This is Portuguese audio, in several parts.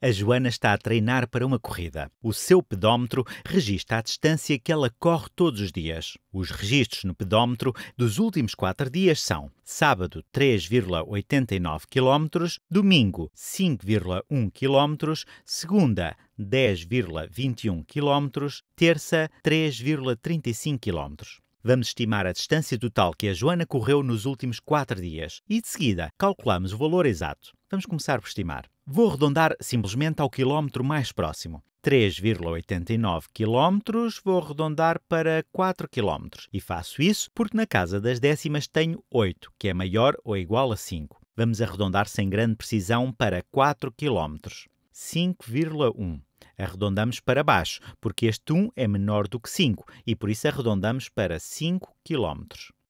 A Joana está a treinar para uma corrida. O seu pedómetro registra a distância que ela corre todos os dias. Os registros no pedómetro dos últimos quatro dias são: sábado 3,89 km, domingo 5,1 km, segunda 10,21 km, terça 3,35 km. Vamos estimar a distância total que a Joana correu nos últimos quatro dias e, de seguida, calculamos o valor exato. Vamos começar por estimar. Vou arredondar simplesmente ao quilómetro mais próximo. 3,89 km, vou arredondar para 4 km. E faço isso porque na casa das décimas tenho 8, que é maior ou igual a 5. Vamos arredondar sem grande precisão para 4 km. 5,1. Arredondamos para baixo, porque este 1 é menor do que 5 e por isso arredondamos para 5 km.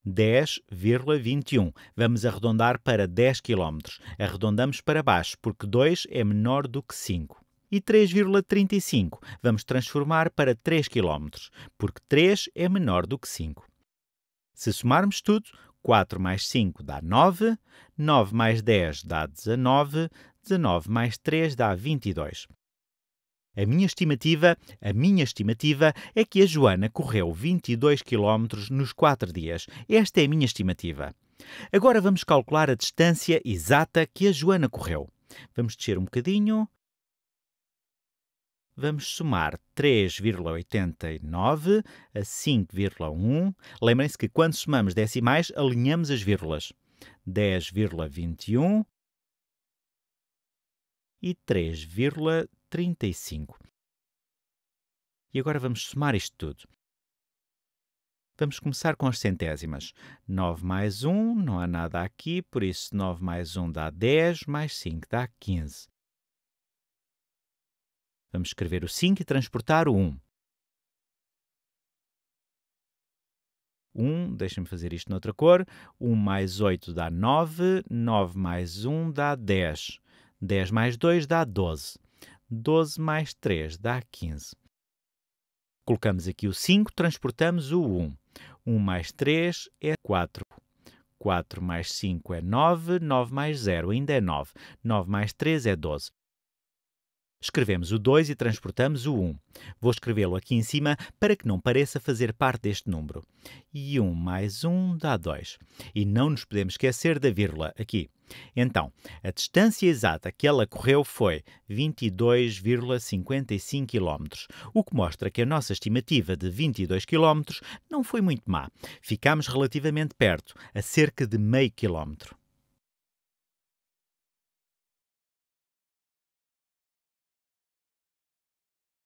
10,21. Vamos arredondar para 10 km. Arredondamos para baixo, porque 2 é menor do que 5. E 3,35 vamos transformar para 3 km, porque 3 é menor do que 5. Se somarmos tudo, 4 mais 5 dá 9, 9 mais 10 dá 19, 19 mais 3 dá 22. A minha estimativa, a minha estimativa é que a Joana correu 22 km nos 4 dias. Esta é a minha estimativa. Agora vamos calcular a distância exata que a Joana correu. Vamos descer um bocadinho. Vamos somar 3,89 a 5,1. Lembrem-se que quando somamos decimais, alinhamos as vírgulas. 10,21 e 3,31. 35. E agora vamos somar isto tudo. Vamos começar com as centésimas. 9 mais 1, não há nada aqui, por isso 9 mais 1 dá 10, mais 5 dá 15. Vamos escrever o 5 e transportar o 1. 1, deixa-me fazer isto noutra cor. 1 mais 8 dá 9, 9 mais 1 dá 10, 10 mais 2 dá 12. 12 mais 3 dá 15. Colocamos aqui o 5, transportamos o 1. 1 mais 3 é 4. 4 mais 5 é 9, 9 mais 0 ainda é 9, 9 mais 3 é 12. Escrevemos o 2 e transportamos o 1. Vou escrevê-lo aqui em cima para que não pareça fazer parte deste número. E 1 mais 1 dá 2. E não nos podemos esquecer da vírgula aqui. Então, a distância exata que ela correu foi 22,55 km, o que mostra que a nossa estimativa de 22 km não foi muito má. Ficámos relativamente perto, a cerca de meio quilómetro.